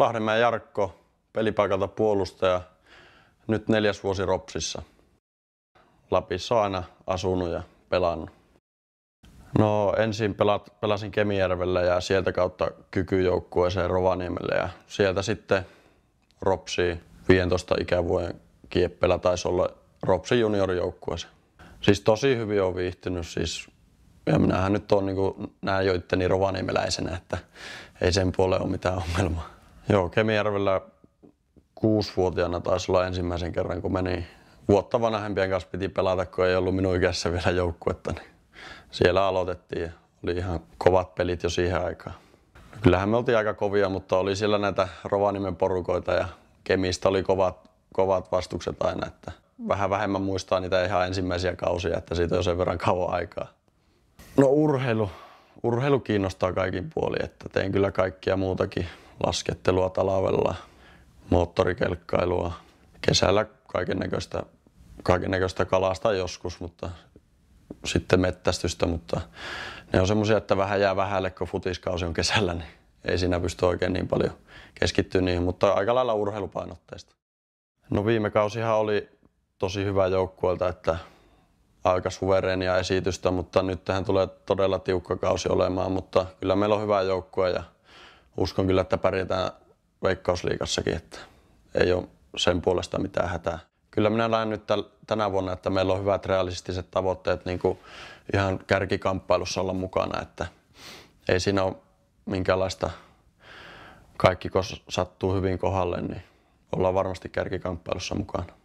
Lahdenmäen Jarkko, pelipaikalta puolustaja, nyt neljäs vuosi Ropsissa. Lapissa aina asunut ja pelannut. No ensin pelat, pelasin Kemijärvellä ja sieltä kautta kykyjoukkueeseen Rovaniemelle ja sieltä sitten Ropsi 15 ikävuoden kieppelä taisi olla Ropsi juniorijoukkueeseen. Siis tosi hyvin on viihtynyt siis ja minähän nyt on niin näin joitteni rovaniemeläisenä, että ei sen puoleen ole mitään ongelmaa. Joo, Kemijärvellä kuusivuotiaana taisi olla ensimmäisen kerran, kun meni vuotta vanhempien kanssa piti pelata, kun ei ollut minun ikässä vielä joukkuetta. Niin siellä aloitettiin ja oli ihan kovat pelit jo siihen aikaan. Kyllähän me oltiin aika kovia, mutta oli siellä näitä Rovanimen porukoita ja Kemistä oli kovat, kovat vastukset aina. Että vähän vähemmän muistaa niitä ihan ensimmäisiä kausia, että siitä on sen verran kauan aikaa. No urheilu. Urheilu kiinnostaa kaikin puolin, että teen kyllä kaikkia muutakin laskettelua talavella, moottorikelkkailua, kesällä kaiken näköistä kaiken näköistä kalasta joskus, mutta sitten mettästystä, mutta ne on semmoisia, että vähän jää vähälle, kun futiskausi on kesällä, niin ei siinä pysty oikein niin paljon keskittyä niihin, mutta aika lailla urheilupainotteista. No viime kausihan oli tosi hyvä joukkueelta, että aika suvereenia esitystä, mutta nyt tähän tulee todella tiukka kausi olemaan, mutta kyllä meillä on hyvä joukkue ja uskon kyllä, että pärjätään Veikkausliikassakin, että ei ole sen puolesta mitään hätää. Kyllä minä näen nyt tänä vuonna, että meillä on hyvät realistiset tavoitteet niin kuin ihan kärkikamppailussa olla mukana, että ei siinä ole minkäänlaista kaikki, kun sattuu hyvin kohdalle, niin ollaan varmasti kärkikamppailussa mukana.